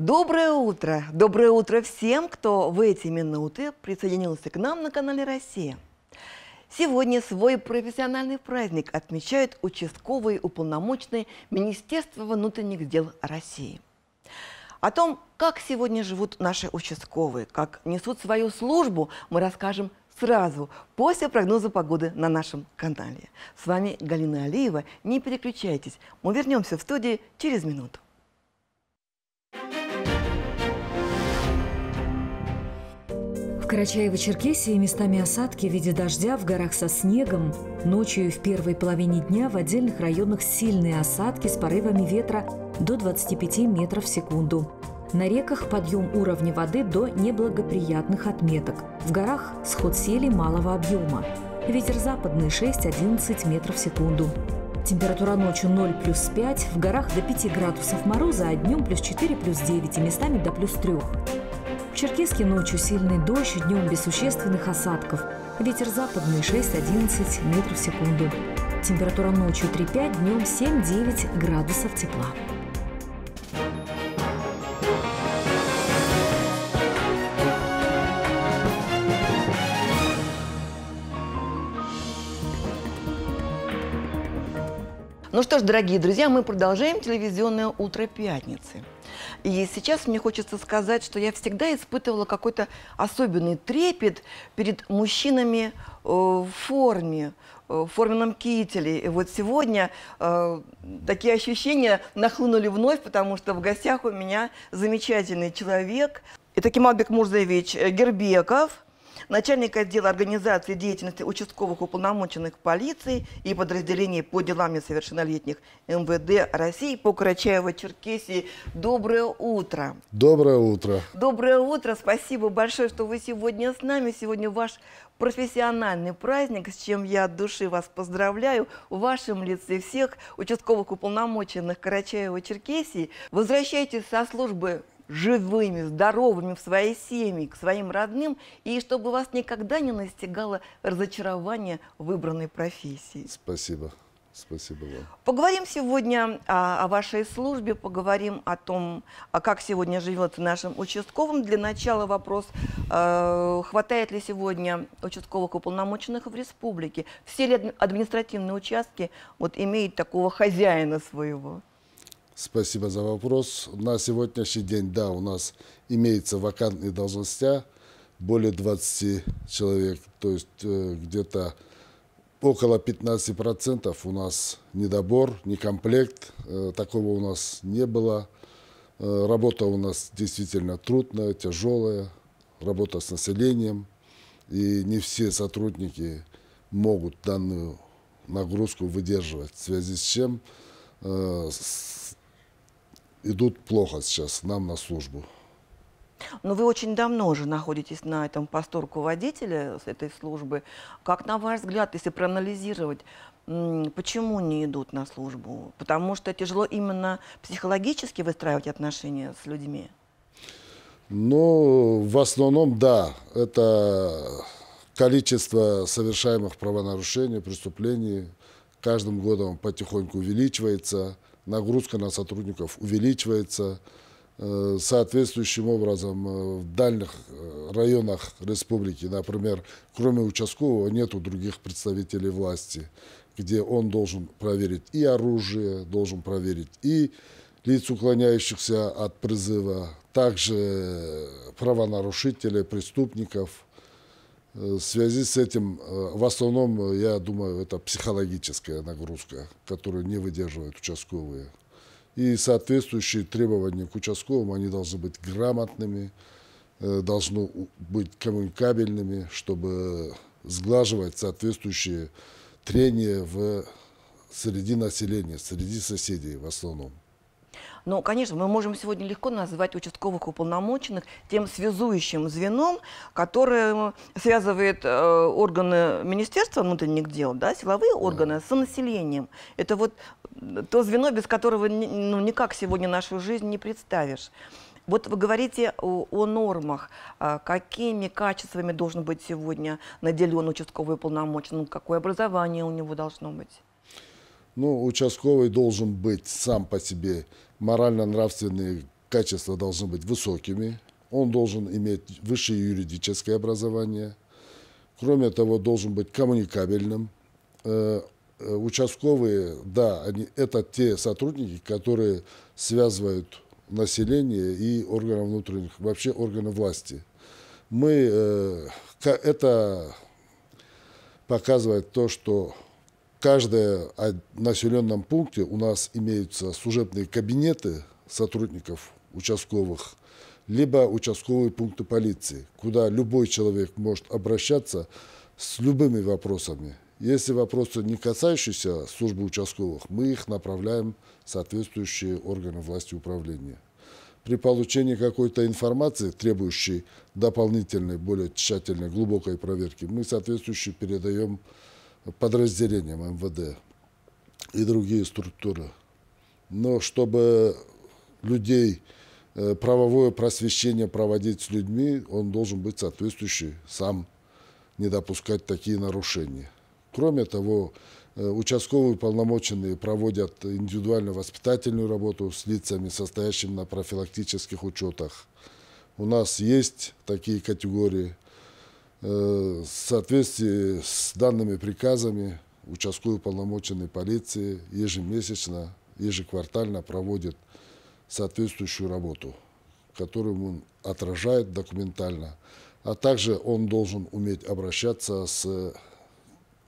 Доброе утро! Доброе утро всем, кто в эти минуты присоединился к нам на канале «Россия». Сегодня свой профессиональный праздник отмечают участковые уполномоченные Министерства внутренних дел России. О том, как сегодня живут наши участковые, как несут свою службу, мы расскажем сразу после прогноза погоды на нашем канале. С вами Галина Алиева. Не переключайтесь. Мы вернемся в студии через минуту. Карачаево-Черкесии местами осадки в виде дождя в горах со снегом. Ночью и в первой половине дня в отдельных районах сильные осадки с порывами ветра до 25 метров в секунду. На реках подъем уровня воды до неблагоприятных отметок. В горах сход сели малого объема. Ветер западный 6-11 метров в секунду. Температура ночью 0 плюс 5, в горах до 5 градусов мороза, а днем плюс 4 плюс 9 и местами до плюс 3. В Черкеске ночью сильный дождь, днем без существенных осадков. Ветер западный 6-11 метров в секунду. Температура ночью 3-5, днем 7-9 градусов тепла. Ну что ж, дорогие друзья, мы продолжаем телевизионное утро пятницы. И сейчас мне хочется сказать, что я всегда испытывала какой-то особенный трепет перед мужчинами э, в форме, э, в форменном кителе. И вот сегодня э, такие ощущения нахлынули вновь, потому что в гостях у меня замечательный человек. Это Кемалбек Мурзаевич Гербеков, начальник отдела организации деятельности участковых уполномоченных полиции и подразделений по делам несовершеннолетних МВД России по Карачаево-Черкесии. Доброе утро! Доброе утро! Доброе утро! Спасибо большое, что вы сегодня с нами. Сегодня ваш профессиональный праздник, с чем я от души вас поздравляю в вашем лице всех участковых уполномоченных Карачаева-Черкесии. Возвращайтесь со службы живыми, здоровыми в своей семье, к своим родным, и чтобы вас никогда не настигало разочарование выбранной профессии. Спасибо. Спасибо вам. Поговорим сегодня о, о вашей службе, поговорим о том, а как сегодня живется нашим участковым. Для начала вопрос, э, хватает ли сегодня участковых уполномоченных в республике? Все ли административные участки вот, имеют такого хозяина своего? Спасибо за вопрос. На сегодняшний день, да, у нас имеется вакантные должности более 20 человек, то есть э, где-то около 15% у нас недобор, не комплект э, такого у нас не было. Э, работа у нас действительно трудная, тяжелая, работа с населением, и не все сотрудники могут данную нагрузку выдерживать, в связи с чем идут плохо сейчас нам на службу. Но вы очень давно уже находитесь на этом посту руководителя с этой службы. Как на ваш взгляд, если проанализировать, почему не идут на службу? Потому что тяжело именно психологически выстраивать отношения с людьми? Ну, в основном, да. Это количество совершаемых правонарушений, преступлений каждым годом потихоньку увеличивается – нагрузка на сотрудников увеличивается. Э, соответствующим образом э, в дальних э, районах республики, например, кроме участкового, нету других представителей власти, где он должен проверить и оружие, должен проверить и лиц, уклоняющихся от призыва, также правонарушителей, преступников – Э, в связи с этим, э, в основном, э, я думаю, это психологическая нагрузка, которую не выдерживают участковые. И соответствующие требования к участковым, они должны быть грамотными, должны быть коммуникабельными, чтобы сглаживать соответствующие трения в среди населения, среди соседей в основном. Но, конечно, мы можем сегодня легко назвать участковых уполномоченных тем связующим звеном, которое связывает э, органы Министерства внутренних дел, да, силовые органы, mm. с населением. Это вот э, то звено, без которого ну, никак сегодня нашу жизнь не представишь. Вот вы говорите о, о нормах. А какими качествами должен быть сегодня наделен участковый полномоченный? Какое образование у него должно быть? Ну, участковый должен быть сам по себе морально-нравственные качества должны быть высокими, он должен иметь высшее юридическое образование, кроме того, должен быть коммуникабельным. Э, э, участковые, да, они, это те сотрудники, которые связывают население и органы внутренних, вообще органы власти. Мы, э, это показывает то, что каждом населенном пункте у нас имеются служебные кабинеты сотрудников участковых, либо участковые пункты полиции, куда любой человек может обращаться с любыми вопросами. Если вопросы, не касающиеся службы участковых, мы их направляем в соответствующие органы власти управления. При получении какой-то информации, требующей дополнительной, более тщательной, глубокой проверки, мы соответствующие передаем подразделениям МВД и другие структуры. Но чтобы людей, э, правовое просвещение проводить с людьми, он должен быть соответствующий, сам не допускать такие нарушения. Кроме того, э, участковые полномоченные проводят индивидуальную воспитательную работу с лицами, состоящими на профилактических учетах. У нас есть такие категории – Э, в соответствии с данными приказами участковый уполномоченный полиции ежемесячно, ежеквартально проводит соответствующую работу, которую он отражает документально. А также он должен уметь обращаться с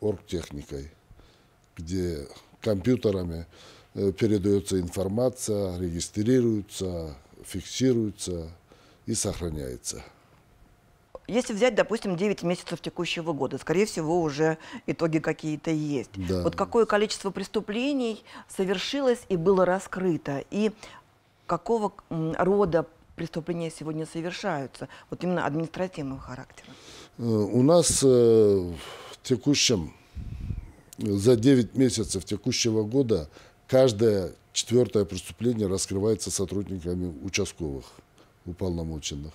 оргтехникой, где компьютерами э, передается информация, регистрируется, фиксируется и сохраняется. Если взять, допустим, 9 месяцев текущего года, скорее всего, уже итоги какие-то есть. Да. Вот какое количество преступлений совершилось и было раскрыто, и какого рода преступления сегодня совершаются, вот именно административного характера? Э, у нас э, в текущем, за 9 месяцев текущего года каждое четвертое преступление раскрывается сотрудниками участковых уполномоченных.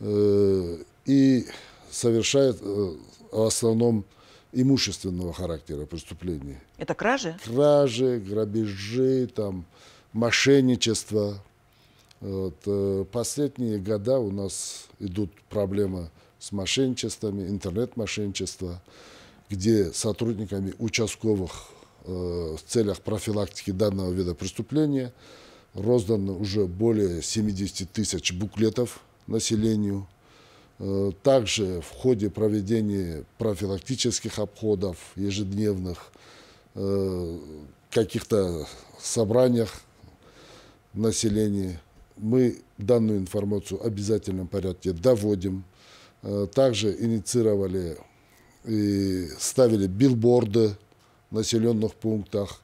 Э, и совершает э, в основном имущественного характера преступления. Это кражи? Кражи, грабежи, там, мошенничество. Вот. Э, последние года у нас идут проблемы с мошенничествами, интернет-мошенничество, где сотрудниками участковых э, в целях профилактики данного вида преступления роздано уже более 70 тысяч буклетов населению – Э, также в ходе проведения профилактических обходов ежедневных, э, каких-то собраниях населения, мы данную информацию в обязательном порядке доводим. Э, также инициировали и ставили билборды в населенных пунктах.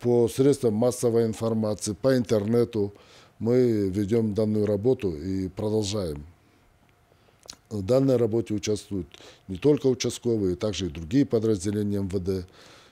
По средствам массовой информации, по интернету мы ведем данную работу и продолжаем. В данной работе участвуют не только участковые, также и другие подразделения МВД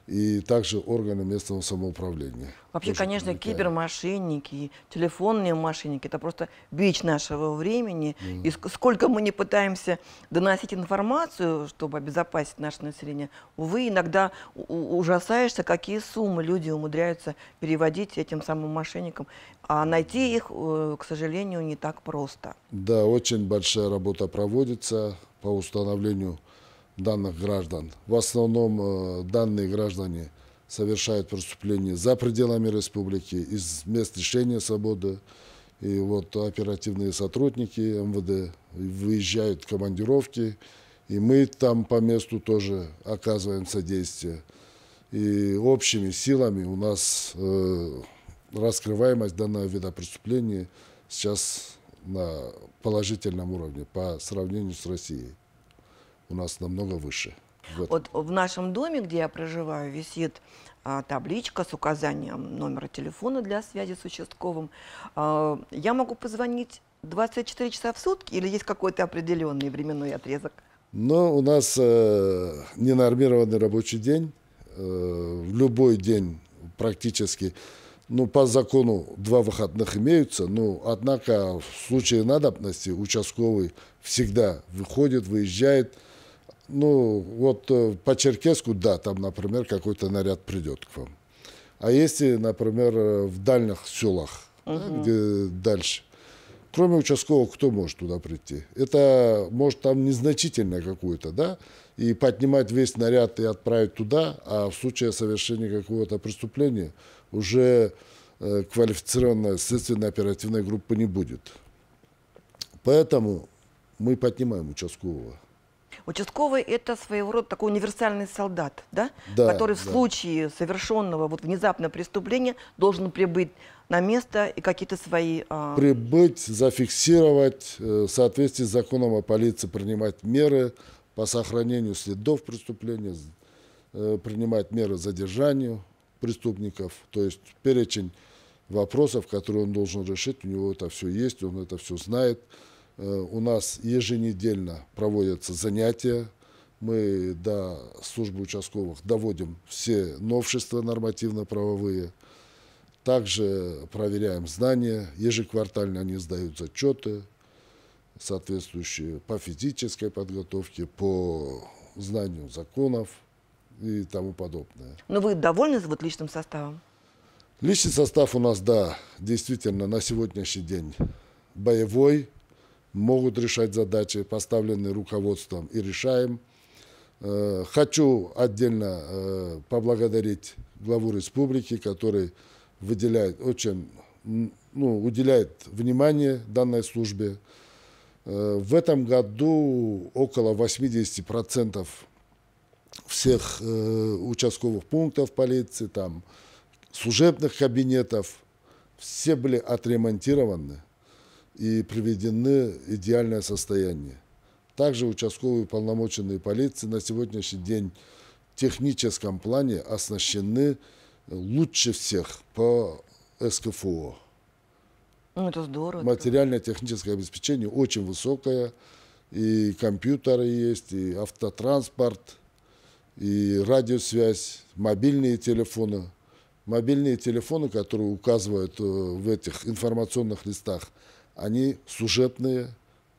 и также органы местного самоуправления. Вообще, Тоже конечно, привлекаем. кибермошенники, телефонные мошенники – это просто бич нашего времени. Mm. -hmm. И сколько мы не пытаемся доносить информацию, чтобы обезопасить наше население, увы, иногда ужасаешься, какие суммы люди умудряются переводить этим самым мошенникам. А найти их, э, к сожалению, не так просто. Да, очень большая работа проводится по установлению данных граждан. В основном э, данные граждане совершают преступления за пределами республики, из мест лишения свободы. И вот оперативные сотрудники МВД выезжают в командировки, и мы там по месту тоже оказываем содействие. И общими силами у нас э, раскрываемость данного вида преступления сейчас на положительном уровне по сравнению с Россией у нас намного выше. В вот в нашем доме, где я проживаю, висит а, табличка с указанием номера телефона для связи с участковым. А, я могу позвонить 24 часа в сутки или есть какой-то определенный временной отрезок? Но ну, у нас э, ненормированный рабочий день. Э, любой день практически, ну, по закону два выходных имеются, но, ну, однако, в случае надобности участковый всегда выходит, выезжает – ну, вот э, по Черкеску, да, там, например, какой-то наряд придет к вам. А если, например, э, в дальних селах, угу. да, где дальше, кроме участкового, кто может туда прийти? Это может там незначительное какое-то, да, и поднимать весь наряд и отправить туда, а в случае совершения какого-то преступления уже э, квалифицированной следственной оперативной группы не будет. Поэтому мы поднимаем участкового. Участковый это своего рода такой универсальный солдат, да? Да, который в да. случае совершенного вот внезапного преступления должен прибыть на место и какие-то свои... А... Прибыть, зафиксировать, э, в соответствии с законом о полиции принимать меры по сохранению следов преступления, э, принимать меры задержанию преступников. То есть перечень вопросов, которые он должен решить, у него это все есть, он это все знает. Э, у нас еженедельно проводятся занятия. Мы до службы участковых доводим все новшества нормативно-правовые. Также проверяем знания. Ежеквартально они сдают зачеты соответствующие по физической подготовке, по знанию законов и тому подобное. Но вы довольны вот личным составом? Личный состав у нас, да, действительно на сегодняшний день боевой, могут решать задачи, поставленные руководством, и решаем. Э, хочу отдельно э, поблагодарить главу республики, который выделяет очень, ну, уделяет внимание данной службе. Э, в этом году около 80% всех участковых пунктов полиции, там, служебных кабинетов, все были отремонтированы и приведены в идеальное состояние. Также участковые уполномоченные полиции на сегодняшний день в техническом плане оснащены лучше всех по СКФО. Ну, это здорово. Материальное техническое обеспечение очень высокое. И компьютеры есть, и автотранспорт, и радиосвязь, мобильные телефоны. Мобильные телефоны, которые указывают э, в этих информационных листах – они сюжетные,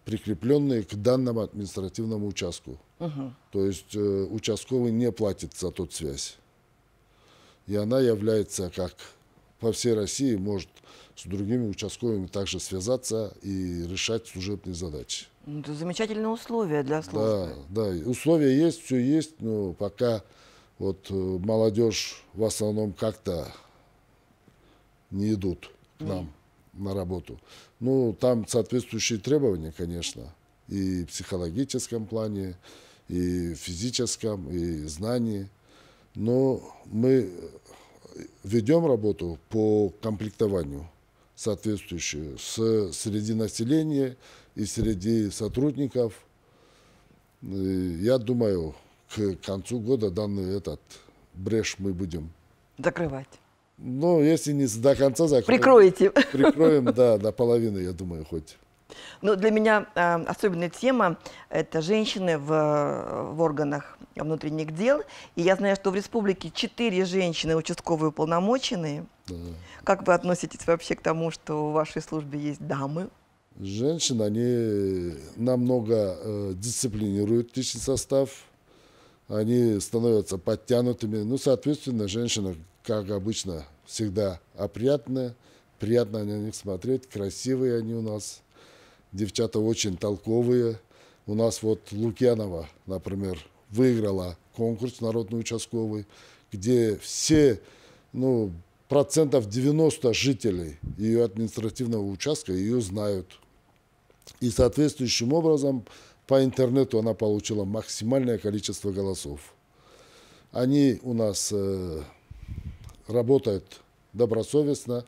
прикрепленные к данному административному участку. Угу. То есть э, участковый не платит за тот связь. И она является как по всей России может с другими участковыми также связаться и решать служебные задачи. Это замечательные условия для службы. Да, да, условия есть, все есть, но пока вот э, молодежь в основном как-то не идут к нам на работу. Ну, там соответствующие требования, конечно, и в психологическом плане, и в физическом, и знании. Но мы э, ведем работу по комплектованию соответствующую с, среди населения и среди сотрудников. я думаю, к концу года данный этот брешь мы будем закрывать. Ну, если не до конца закроем. Прикроете. Прикроем, да, до половины, я думаю, хоть. Ну, для меня э, особенная тема – это женщины в, в органах внутренних дел. И я знаю, что в республике четыре женщины участковые уполномоченные. Да. Как вы относитесь вообще к тому, что в вашей службе есть дамы? Женщины, они намного э, дисциплинируют личный состав, они становятся подтянутыми. Ну, соответственно, женщина как обычно, всегда опрятные, приятно на них смотреть, красивые они у нас. Девчата очень толковые. У нас вот Лукьянова, например, выиграла конкурс народный участковый, где все, ну, процентов 90 жителей ее административного участка ее знают. И соответствующим образом по интернету она получила максимальное количество голосов. Они у нас э, Работают добросовестно,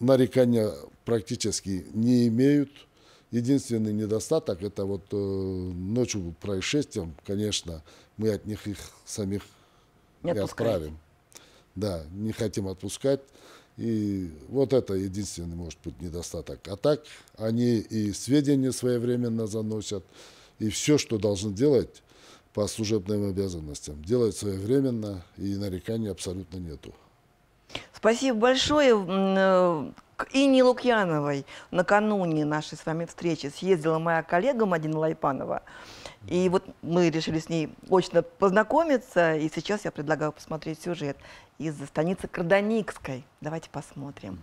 нарекания практически не имеют. Единственный недостаток – это вот э, ночью происшествием, конечно, мы от них их самих не, не отправим. Да, не хотим отпускать. И вот это единственный, может быть, недостаток. А так они и сведения своевременно заносят, и все, что должны делать – по служебным обязанностям. Делает своевременно и нареканий абсолютно нету. Спасибо большое. Э, к Ине Лукьяновой накануне нашей с вами встречи съездила моя коллега Мадина Лайпанова. И вот мы решили с ней очно познакомиться. И сейчас я предлагаю посмотреть сюжет из станицы Карданикской. Давайте посмотрим.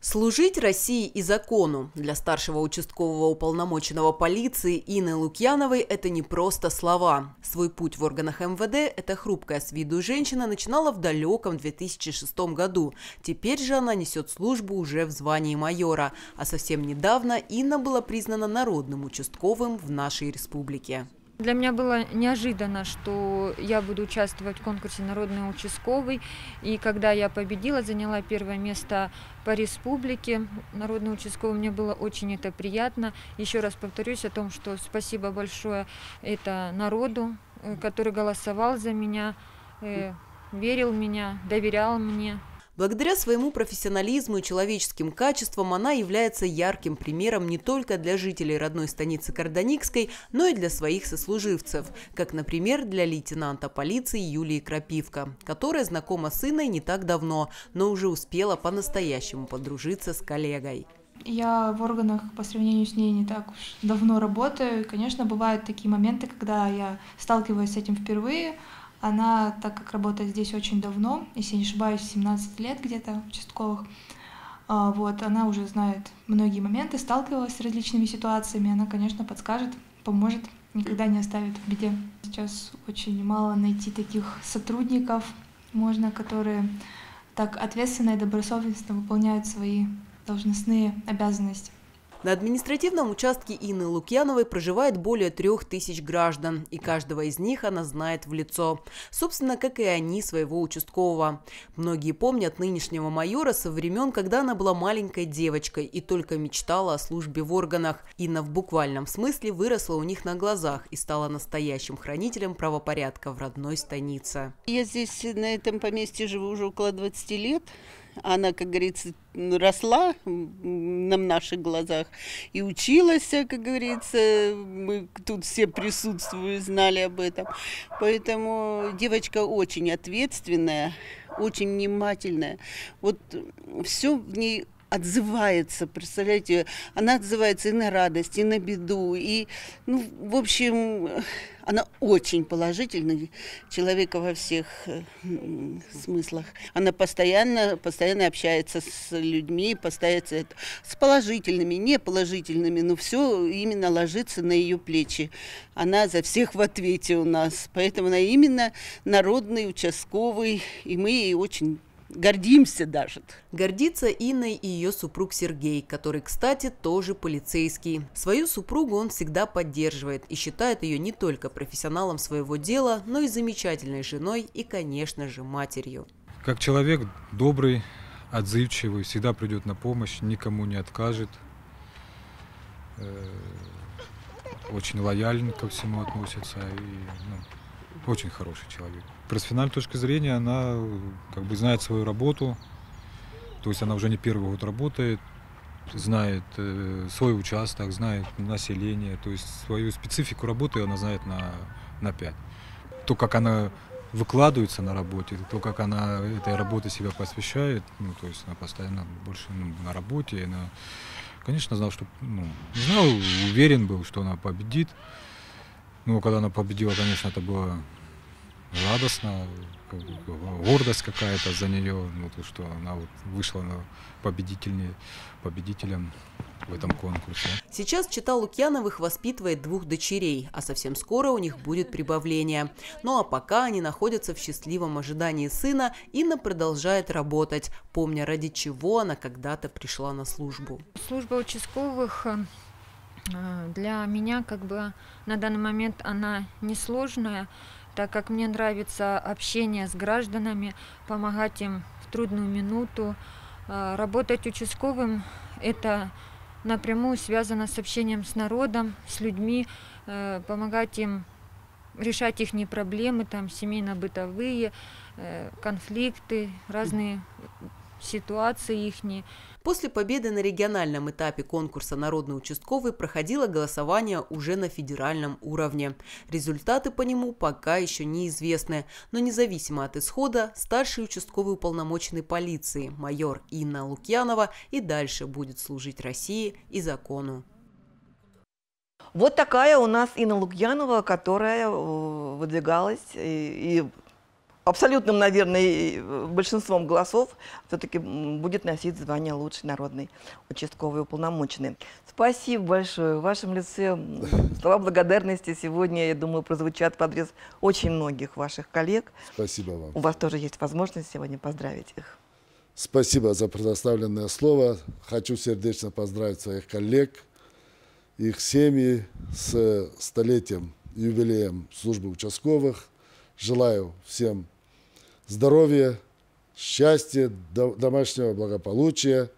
Служить России и закону для старшего участкового уполномоченного полиции Инны Лукьяновой это не просто слова. Свой путь в органах МВД эта хрупкая с виду женщина начинала в далеком 2006 году. Теперь же она несет службу уже в звании майора. А совсем недавно Инна была признана народным участковым в нашей республике. Для меня было неожиданно, что я буду участвовать в конкурсе «Народный участковый». И когда я победила, заняла первое место по республике «Народный участковый», мне было очень это приятно. Еще раз повторюсь о том, что спасибо большое это народу, э, который голосовал за меня, э, верил в меня, доверял мне. Благодаря своему профессионализму и человеческим качествам она является ярким примером не только для жителей родной станицы Карданикской, но и для своих сослуживцев, как, например, для лейтенанта полиции Юлии Крапивка, которая знакома с сыной не так давно, но уже успела по-настоящему подружиться с коллегой. Я в органах по сравнению с ней не так уж давно работаю. И, конечно, бывают такие моменты, когда я сталкиваюсь с этим впервые, она, так как работает здесь очень давно, если я не ошибаюсь, 17 лет где-то участковых, а, вот, она уже знает многие моменты, сталкивалась с различными ситуациями, она, конечно, подскажет, поможет, никогда не оставит в беде. Сейчас очень мало найти таких сотрудников, можно, которые так ответственно и добросовестно выполняют свои должностные обязанности. На административном участке Инны Лукьяновой проживает более трех тысяч граждан, и каждого из них она знает в лицо. Собственно, как и они своего участкового. Многие помнят нынешнего майора со времен, когда она была маленькой девочкой и только мечтала о службе в органах. Инна в буквальном смысле выросла у них на глазах и стала настоящим хранителем правопорядка в родной станице. Я здесь на этом поместье живу уже около 20 лет. Она, как говорится, росла на наших глазах и училась, как говорится. Мы тут все присутствуют, знали об этом. Поэтому девочка очень ответственная, очень внимательная. Вот все в ней отзывается, представляете, она отзывается и на радость, и на беду, и, ну, в общем, она очень положительный человека во всех э, смыслах. Она постоянно, постоянно общается с людьми, постоянно с положительными, неположительными, но все именно ложится на ее плечи. Она за всех в ответе у нас, поэтому она именно народный, участковый, и мы ей очень гордимся даже. Гордится Инной и ее супруг Сергей, который, кстати, тоже полицейский. Свою супругу он всегда поддерживает и считает ее не только профессионалом своего дела, но и замечательной женой и, конечно же, матерью. Как человек добрый, отзывчивый, всегда придет на помощь, никому не откажет. Э, очень лояльно ко всему относится и ну, очень хороший человек. Профессиональная точка зрения, она как бы знает свою работу, то есть она уже не первый год работает, знает э, свой участок, знает население, то есть свою специфику работы она знает на, на 5. То, как она выкладывается на работе, то, как она этой работе себя посвящает, ну, то есть она постоянно больше ну, на работе, она, конечно, знал, что, ну, знал, уверен был, что она победит, ну, когда она победила, конечно, это было радостно, как бы, гордость какая-то за нее, ну, то, что она вот вышла на победительнее, победителем в этом конкурсе. Сейчас Чита Лукьяновых воспитывает двух дочерей, а совсем скоро у них будет прибавление. Ну а пока они находятся в счастливом ожидании сына, Инна продолжает работать, помня ради чего она когда-то пришла на службу. Служба участковых э, а, для меня как бы на данный момент она несложная, так как мне нравится общение с гражданами, помогать им в трудную минуту. А, работать участковым – это напрямую связано с общением с народом, с людьми, э, помогать им решать их не проблемы, там семейно-бытовые, э, конфликты, разные ситуации ихние. После победы на региональном этапе конкурса «Народный участковый» проходило голосование уже на федеральном уровне. Результаты по нему пока еще неизвестны, но независимо от исхода, старший участковый уполномоченный полиции майор Инна Лукьянова и дальше будет служить России и закону. Вот такая у нас Инна Лукьянова, которая э, выдвигалась и, и абсолютным, наверное, э, большинством голосов все-таки будет носить звание лучший народный участковый уполномоченный. Спасибо большое. В вашем лице слова благодарности сегодня, я думаю, прозвучат в адрес очень многих ваших коллег. Спасибо вам. У вас тоже есть возможность сегодня поздравить их. Спасибо за предоставленное слово. Хочу сердечно поздравить своих коллег, их семьи с столетием, юбилеем службы участковых. Желаю всем здоровья, счастья, домашнего благополучия,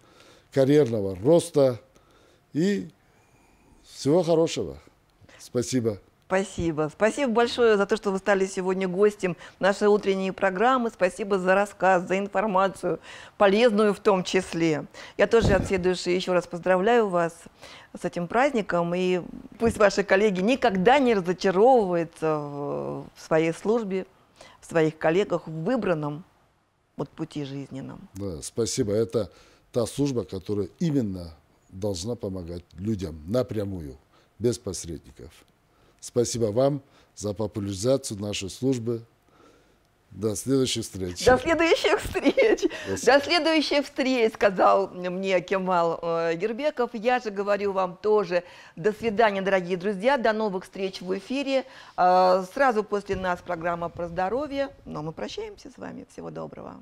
карьерного роста и всего хорошего. Спасибо. Спасибо. Спасибо большое за то, что вы стали сегодня гостем нашей утренней программы. Спасибо за рассказ, за информацию, полезную в том числе. Я тоже от всей души еще раз поздравляю вас с этим праздником. И пусть ваши коллеги никогда не разочаровываются в своей службе, твоих коллегах в выбранном вот пути жизненном. Да, спасибо. Это та служба, которая именно должна помогать людям напрямую, без посредников. Спасибо вам за популяризацию нашей службы. До следующей встречи. До следующих встреч. До, До следующей встречи, сказал мне Кемал Гербеков. Э, Я же говорю вам тоже. До свидания, дорогие друзья. До новых встреч в эфире. Э, сразу после нас программа про здоровье. Но мы прощаемся с вами. Всего доброго.